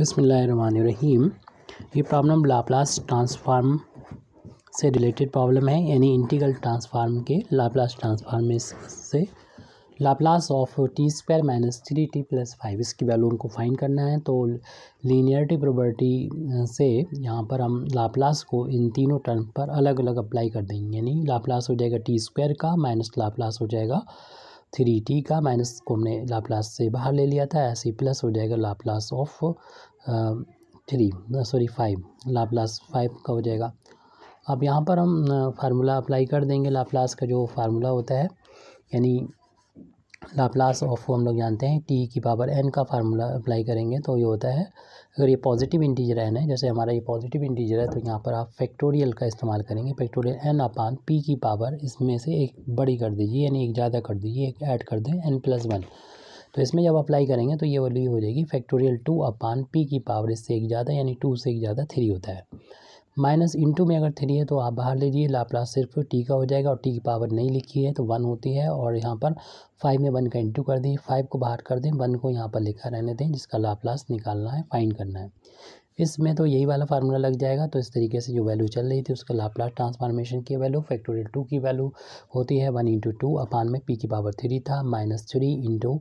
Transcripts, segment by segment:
बसमीम ये problem Laplace transform से रिलेटेड प्रॉब्लम है यानी इंटीग्रल ट्रांसफार्म के लाप्लास ट्रांसफार्म से Laplace of T square minus three T plus five इसकी वैल्यू उनको फाइंड करना है तो लीनियरिटी प्रॉपर्टी से यहाँ पर हम लाप्लास को इन तीनों टर्म पर अलग अलग अप्लाई कर देंगे यानी लाप्लास हो जाएगा टी स्क्वायर का माइनस लाप्लास हो जाएगा थ्री टी का माइनस को हमने लाप्लास से बाहर ले लिया था ऐसे प्लस हो जाएगा Laplace of three sorry five Laplace five का हो जाएगा अब यहाँ पर हम फार्मूला अप्लाई कर देंगे लाप्लास का जो फार्मूला होता है यानी लाप्लास ऑफ हम लोग जानते हैं टी की पावर एन का फार्मूला अप्लाई करेंगे तो ये होता है अगर ये पॉजिटिव इंटीजर एन है जैसे हमारा ये पॉजिटिव इंटीजर है तो यहाँ पर आप फैक्टोरियल का इस्तेमाल करेंगे फैक्टोरियल एन अपान पी की पावर इसमें से एक बड़ी कर दीजिए यानी एक ज़्यादा कर दीजिए एक ऐड कर दें एन प्लस वन तो इसमें जब अप्लाई करेंगे तो ये वैल्यू हो जाएगी फैक्टोरियल टू अपान पी की पावर इससे एक ज़्यादा यानी टू से एक ज़्यादा थ्री होता है माइनस इंटू में अगर थ्री है तो आप बाहर लीजिए लाप्लास सिर्फ टी का हो जाएगा और टी की पावर नहीं लिखी है तो वन होती है और यहाँ पर फाइव में वन का इंटू कर दिए फाइव को बाहर कर दें वन को यहाँ पर लिखा रहने दें जिसका लाप्लास निकालना है फाइंड करना है इसमें तो यही वाला फार्मूला लग जाएगा तो इस तरीके से जो वैल्यू चल रही थी उसका लाप्लास ट्रांसफॉर्मेशन की वैल्यू फैक्टोरियल टू की वैल्यू होती है वन इंटू टू अपान में पी की पावर थ्री था माइनस थ्री इंटू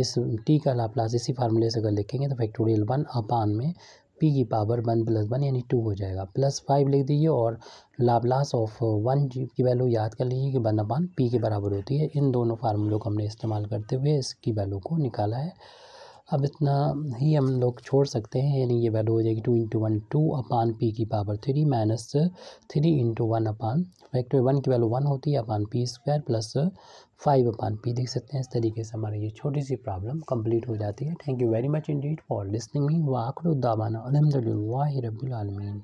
इस टी का लाप्लास इसी फार्मूले से अगर लिखेंगे तो फैक्टोरियल वन अपान में पी की पावर वन प्लस वन यानी टू हो जाएगा प्लस फाइव लिख दीजिए और लाबलास ऑफ वन की वैल्यू याद कर लीजिए कि वन अपान पी के बराबर होती है इन दोनों फार्मूलों को हमने इस्तेमाल करते हुए इसकी वैल्यू को निकाला है अब इतना ही हम लोग छोड़ सकते हैं यानी ये वैल्यू हो जाएगी two into one two upon P की power three minus three into one upon factor one की वैल्यू वन होती है upon P square plus five upon P देख सकते हैं इस तरीके से हमारी ये छोटी सी प्रॉब्लम कंप्लीट हो जाती है thank you very much indeed for listening me व अलहमदिल्ला रबीआलमीन